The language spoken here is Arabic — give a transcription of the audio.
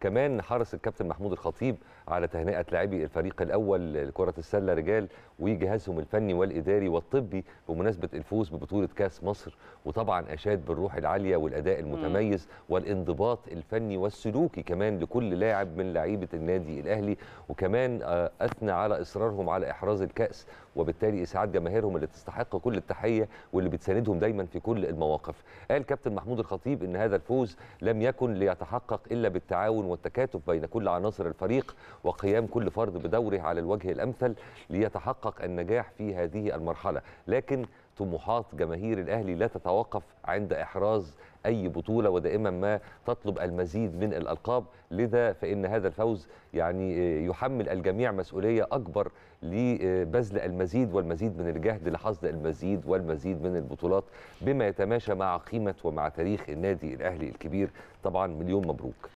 كمان حرص الكابتن محمود الخطيب على تهنئه لاعبي الفريق الاول لكره السله رجال وجهازهم الفني والاداري والطبي بمناسبه الفوز ببطوله كاس مصر وطبعا اشاد بالروح العاليه والاداء المتميز والانضباط الفني والسلوكي كمان لكل لاعب من لعيبه النادي الاهلي وكمان آه، اثنى على اصرارهم على احراز الكاس وبالتالي اسعاد جماهيرهم اللي تستحق كل التحيه واللي بتساندهم دايما في كل المواقف قال كابتن محمود الخطيب ان هذا الفوز لم يكن ليتحقق الا بالتعاون التعاون والتكاتف بين كل عناصر الفريق وقيام كل فرد بدوره على الوجه الامثل ليتحقق النجاح في هذه المرحله لكن طموحات جماهير الاهلي لا تتوقف عند احراز اي بطوله ودائما ما تطلب المزيد من الالقاب لذا فان هذا الفوز يعني يحمل الجميع مسؤوليه اكبر لبذل المزيد والمزيد من الجهد لحصد المزيد والمزيد من البطولات بما يتماشى مع قيمه ومع تاريخ النادي الاهلي الكبير طبعا مليون مبروك